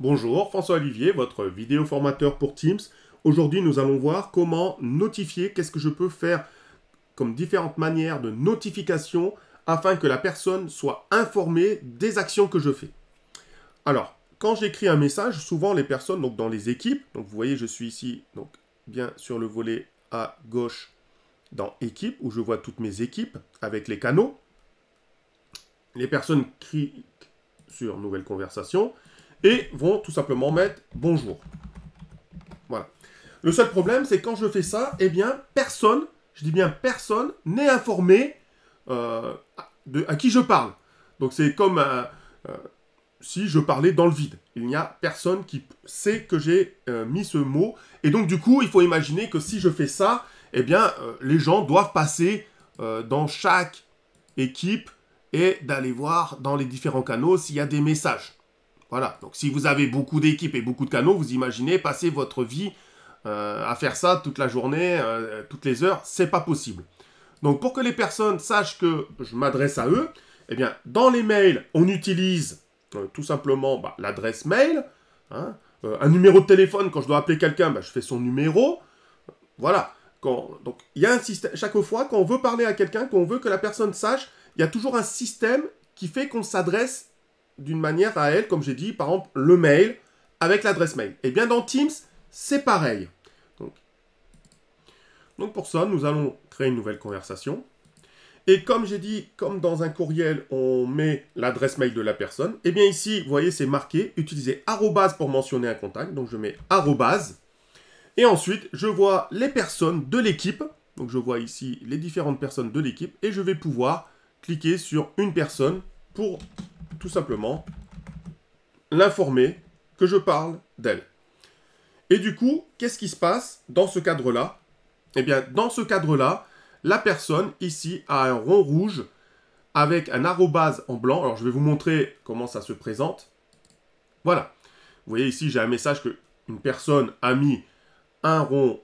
Bonjour, François Olivier, votre vidéo formateur pour Teams. Aujourd'hui, nous allons voir comment notifier, qu'est-ce que je peux faire comme différentes manières de notification afin que la personne soit informée des actions que je fais. Alors, quand j'écris un message, souvent les personnes, donc dans les équipes, donc vous voyez, je suis ici, donc bien sur le volet à gauche dans équipe, où je vois toutes mes équipes avec les canaux. Les personnes cliquent sur nouvelle conversation et vont tout simplement mettre bonjour. Voilà. Le seul problème, c'est quand je fais ça, eh bien, personne, je dis bien personne, n'est informé euh, à qui je parle. Donc c'est comme euh, euh, si je parlais dans le vide. Il n'y a personne qui sait que j'ai mis ce mot. Et donc du coup, il faut imaginer que si je fais ça, eh bien, les gens doivent passer dans chaque équipe et d'aller voir dans les différents canaux s'il y a des messages. Voilà, donc si vous avez beaucoup d'équipes et beaucoup de canaux, vous imaginez passer votre vie euh, à faire ça toute la journée, euh, toutes les heures, c'est pas possible. Donc pour que les personnes sachent que je m'adresse à eux, eh bien dans les mails, on utilise euh, tout simplement bah, l'adresse mail, hein, un numéro de téléphone, quand je dois appeler quelqu'un, bah, je fais son numéro, voilà. Quand, donc il y a un système, chaque fois, qu'on veut parler à quelqu'un, qu'on veut que la personne sache, il y a toujours un système qui fait qu'on s'adresse d'une manière à elle, comme j'ai dit, par exemple, le mail avec l'adresse mail. Et eh bien dans Teams, c'est pareil. Donc, pour ça, nous allons créer une nouvelle conversation. Et comme j'ai dit, comme dans un courriel, on met l'adresse mail de la personne, et eh bien ici, vous voyez, c'est marqué, utiliser arrobase pour mentionner un contact. Donc je mets arrobase. Et ensuite, je vois les personnes de l'équipe. Donc je vois ici les différentes personnes de l'équipe et je vais pouvoir cliquer sur une personne pour tout simplement l'informer que je parle d'elle. Et du coup, qu'est-ce qui se passe dans ce cadre-là Eh bien, dans ce cadre-là, la personne ici a un rond rouge avec un arrobase en blanc. Alors, je vais vous montrer comment ça se présente. Voilà. Vous voyez ici, j'ai un message que une personne a mis un rond,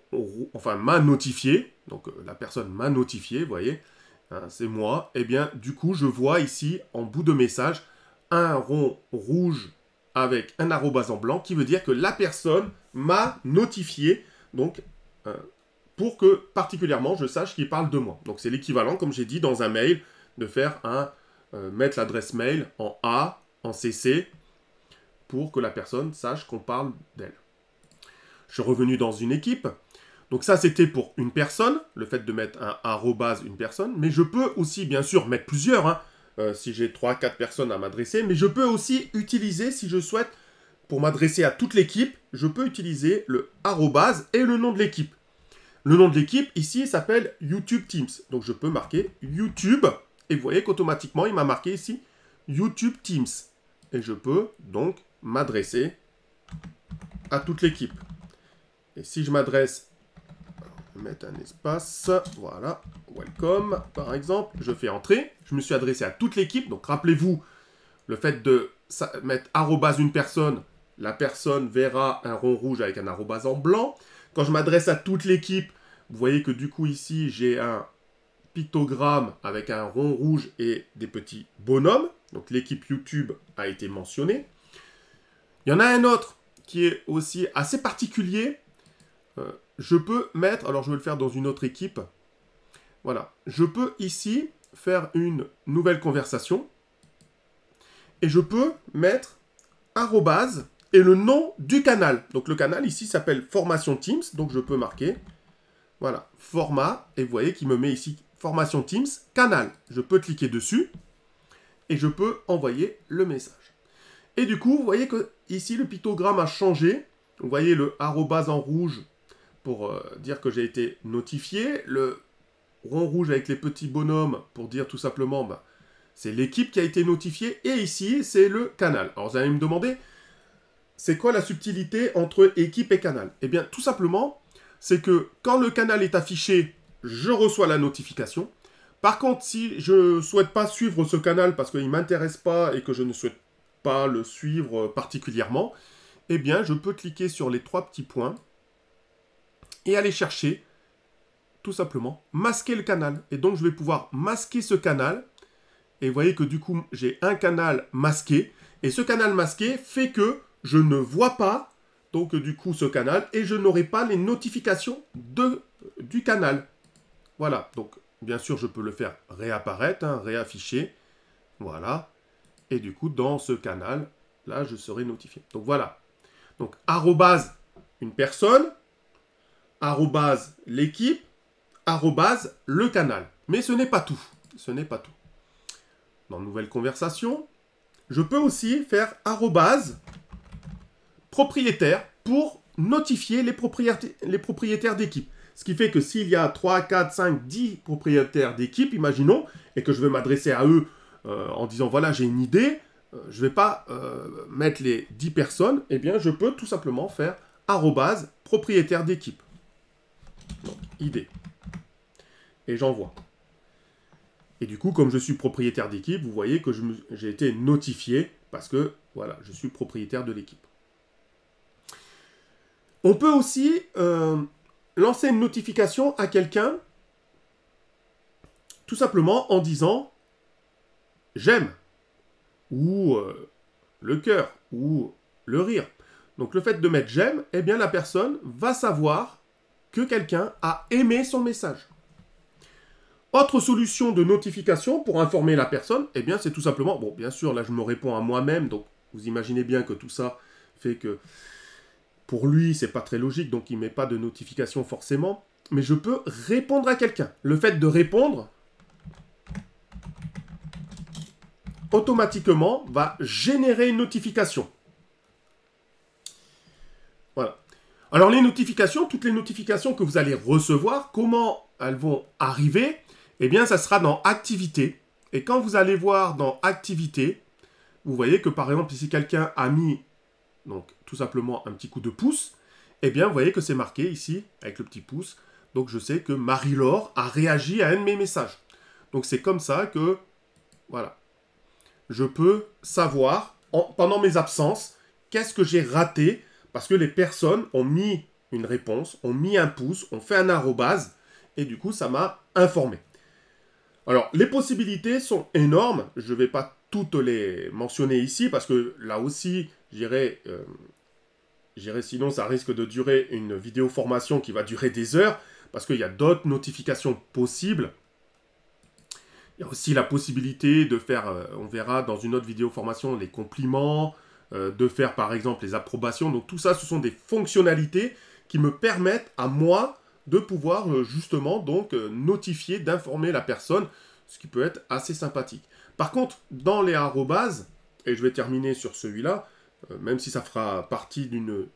enfin, m'a notifié. Donc, euh, la personne m'a notifié, vous voyez. Hein, c'est moi. Eh bien, du coup, je vois ici, en bout de message, un rond rouge avec un arrobase en blanc qui veut dire que la personne m'a notifié, donc euh, pour que particulièrement je sache qu'il parle de moi. Donc c'est l'équivalent, comme j'ai dit, dans un mail, de faire un euh, mettre l'adresse mail en A, en CC, pour que la personne sache qu'on parle d'elle. Je suis revenu dans une équipe. Donc ça, c'était pour une personne, le fait de mettre un arrobase une personne, mais je peux aussi, bien sûr, mettre plusieurs. Hein, euh, si j'ai 3-4 personnes à m'adresser, mais je peux aussi utiliser, si je souhaite, pour m'adresser à toute l'équipe, je peux utiliser le arrobase et le nom de l'équipe. Le nom de l'équipe, ici, s'appelle YouTube Teams. Donc, je peux marquer YouTube. Et vous voyez qu'automatiquement, il m'a marqué ici YouTube Teams. Et je peux donc m'adresser à toute l'équipe. Et si je m'adresse mettre un espace. Voilà, welcome, par exemple. Je fais entrer. Je me suis adressé à toute l'équipe. Donc, rappelez-vous, le fait de mettre arrobas une personne, la personne verra un rond rouge avec un arrobas en blanc. Quand je m'adresse à toute l'équipe, vous voyez que du coup, ici, j'ai un pictogramme avec un rond rouge et des petits bonhommes. Donc, l'équipe YouTube a été mentionnée. Il y en a un autre qui est aussi assez particulier euh, je peux mettre, alors je vais le faire dans une autre équipe. Voilà, je peux ici faire une nouvelle conversation. Et je peux mettre arrobase et le nom du canal. Donc le canal ici s'appelle Formation Teams, donc je peux marquer, voilà, format, et vous voyez qu'il me met ici Formation Teams, canal. Je peux cliquer dessus et je peux envoyer le message. Et du coup, vous voyez que ici le pictogramme a changé. Vous voyez le arrobase en rouge pour euh, dire que j'ai été notifié, le rond rouge avec les petits bonhommes pour dire tout simplement bah, c'est l'équipe qui a été notifiée et ici c'est le canal. Alors vous allez me demander c'est quoi la subtilité entre équipe et canal Eh bien tout simplement c'est que quand le canal est affiché, je reçois la notification. Par contre, si je ne souhaite pas suivre ce canal parce qu'il ne m'intéresse pas et que je ne souhaite pas le suivre particulièrement, eh bien, je peux cliquer sur les trois petits points aller chercher tout simplement masquer le canal. Et donc je vais pouvoir masquer ce canal. Et vous voyez que du coup j'ai un canal masqué. Et ce canal masqué fait que je ne vois pas donc du coup ce canal et je n'aurai pas les notifications de, du canal. Voilà, donc bien sûr je peux le faire réapparaître, hein, réafficher. Voilà. Et du coup dans ce canal, là je serai notifié. Donc voilà. Donc arrobase une personne, arrobase l'équipe, arrobase le canal. Mais ce n'est pas tout. Ce n'est pas tout. Dans Nouvelle conversation, je peux aussi faire arrobase propriétaire pour notifier les, propriétaires, les propriétaires d'équipe. Ce qui fait que s'il y a 3, 4, 5, 10 propriétaires d'équipe, imaginons, et que je veux m'adresser à eux euh, en disant voilà, j'ai une idée, euh, je ne vais pas euh, mettre les 10 personnes, eh bien je peux tout simplement faire arrobase propriétaire d'équipe. Donc, idée. Et j'envoie. Et du coup, comme je suis propriétaire d'équipe, vous voyez que j'ai été notifié parce que, voilà, je suis propriétaire de l'équipe. On peut aussi euh, lancer une notification à quelqu'un tout simplement en disant j'aime ou euh, le cœur ou le rire. Donc le fait de mettre j'aime, eh bien la personne va savoir que quelqu'un a aimé son message. Autre solution de notification pour informer la personne, eh bien c'est tout simplement, bon bien sûr là je me réponds à moi-même, donc vous imaginez bien que tout ça fait que pour lui c'est pas très logique, donc il met pas de notification forcément, mais je peux répondre à quelqu'un. Le fait de répondre automatiquement va générer une notification. Alors les notifications, toutes les notifications que vous allez recevoir, comment elles vont arriver Eh bien, ça sera dans Activité. Et quand vous allez voir dans Activité, vous voyez que par exemple, ici quelqu'un a mis donc tout simplement un petit coup de pouce, eh bien, vous voyez que c'est marqué ici avec le petit pouce. Donc, je sais que Marie-Laure a réagi à un de mes messages. Donc, c'est comme ça que, voilà, je peux savoir pendant mes absences qu'est-ce que j'ai raté parce que les personnes ont mis une réponse, ont mis un pouce, ont fait un arrobase, et du coup, ça m'a informé. Alors, les possibilités sont énormes. Je ne vais pas toutes les mentionner ici, parce que là aussi, euh, j'irai... sinon, ça risque de durer une vidéo formation qui va durer des heures, parce qu'il y a d'autres notifications possibles. Il y a aussi la possibilité de faire, euh, on verra dans une autre vidéo formation, les compliments, euh, de faire par exemple les approbations. Donc tout ça, ce sont des fonctionnalités qui me permettent à moi de pouvoir euh, justement donc euh, notifier, d'informer la personne, ce qui peut être assez sympathique. Par contre, dans les arrobases, et je vais terminer sur celui-là, même si ça fera partie d'une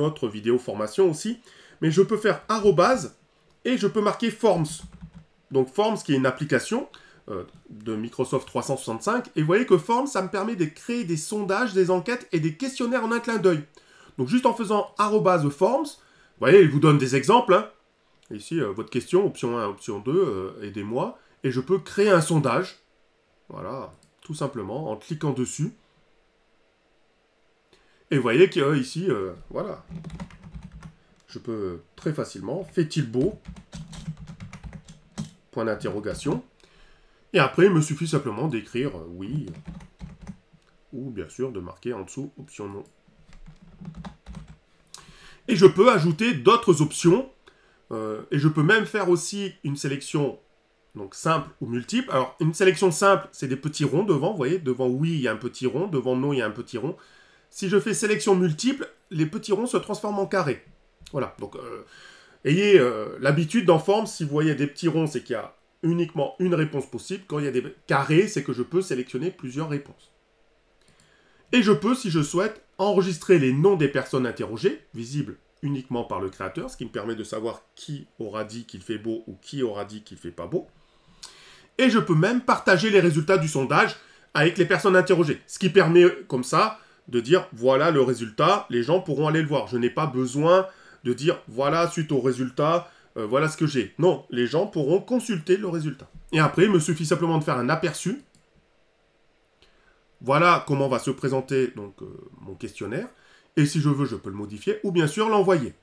autre vidéo formation aussi, mais je peux faire arrobase et je peux marquer forms. Donc forms qui est une application euh, de Microsoft 365. Et vous voyez que Forms, ça me permet de créer des sondages, des enquêtes et des questionnaires en un clin d'œil. Donc juste en faisant @forms, vous voyez, il vous donne des exemples. Hein. Ici, euh, votre question, option 1, option 2, euh, aidez-moi. Et je peux créer un sondage. Voilà, tout simplement, en cliquant dessus. Et vous voyez qu'ici, voilà. Je peux très facilement, fait-il beau Point d'interrogation. Et après, il me suffit simplement d'écrire euh, oui, euh, ou bien sûr de marquer en dessous option non. Et je peux ajouter d'autres options, euh, et je peux même faire aussi une sélection donc simple ou multiple. Alors, une sélection simple, c'est des petits ronds devant, vous voyez, devant oui, il y a un petit rond, devant non, il y a un petit rond. Si je fais sélection multiple, les petits ronds se transforment en carrés. Voilà, donc ayez l'habitude d'en forme, si vous voyez des petits ronds, c'est qu'il y a uniquement une réponse possible. Quand il y a des carrés, c'est que je peux sélectionner plusieurs réponses. Et je peux, si je souhaite, enregistrer les noms des personnes interrogées, visibles uniquement par le créateur, ce qui me permet de savoir qui aura dit qu'il fait beau ou qui aura dit qu'il fait pas beau. Et je peux même partager les résultats du sondage avec les personnes interrogées, ce qui permet comme ça de dire voilà le résultat, les gens pourront aller le voir. Je n'ai pas besoin de dire voilà suite au résultat, euh, voilà ce que j'ai. Non, les gens pourront consulter le résultat. Et après, il me suffit simplement de faire un aperçu. Voilà comment va se présenter donc, euh, mon questionnaire. Et si je veux, je peux le modifier ou bien sûr l'envoyer.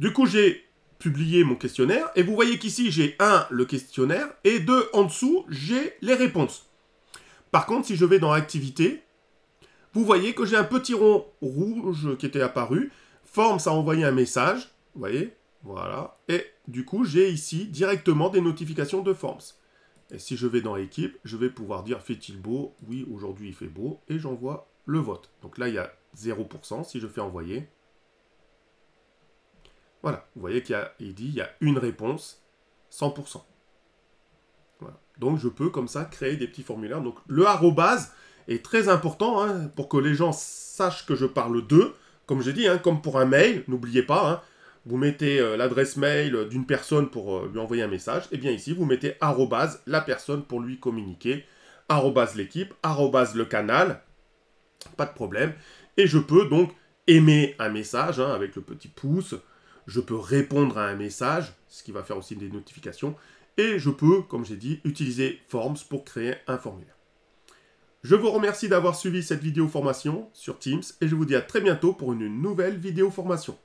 Du coup, j'ai publié mon questionnaire et vous voyez qu'ici, j'ai un, le questionnaire et deux, en dessous, j'ai les réponses. Par contre, si je vais dans Activité, vous voyez que j'ai un petit rond rouge qui était apparu Forms a envoyé un message, vous voyez, voilà. Et du coup, j'ai ici directement des notifications de Forms. Et si je vais dans équipe, je vais pouvoir dire fait-il beau Oui, aujourd'hui il fait beau. Et j'envoie le vote. Donc là, il y a 0% si je fais envoyer. Voilà, vous voyez qu'il dit il y a une réponse, 100%. Voilà. Donc je peux comme ça créer des petits formulaires. Donc le arrobase est très important hein, pour que les gens sachent que je parle d'eux comme je dis, hein, comme pour un mail, n'oubliez pas, hein, vous mettez euh, l'adresse mail d'une personne pour euh, lui envoyer un message, et eh bien ici, vous mettez arrobase la personne pour lui communiquer, arrobase l'équipe, arrobase le canal, pas de problème. Et je peux donc aimer un message hein, avec le petit pouce, je peux répondre à un message, ce qui va faire aussi des notifications, et je peux, comme j'ai dit, utiliser Forms pour créer un formulaire. Je vous remercie d'avoir suivi cette vidéo formation sur Teams et je vous dis à très bientôt pour une nouvelle vidéo formation.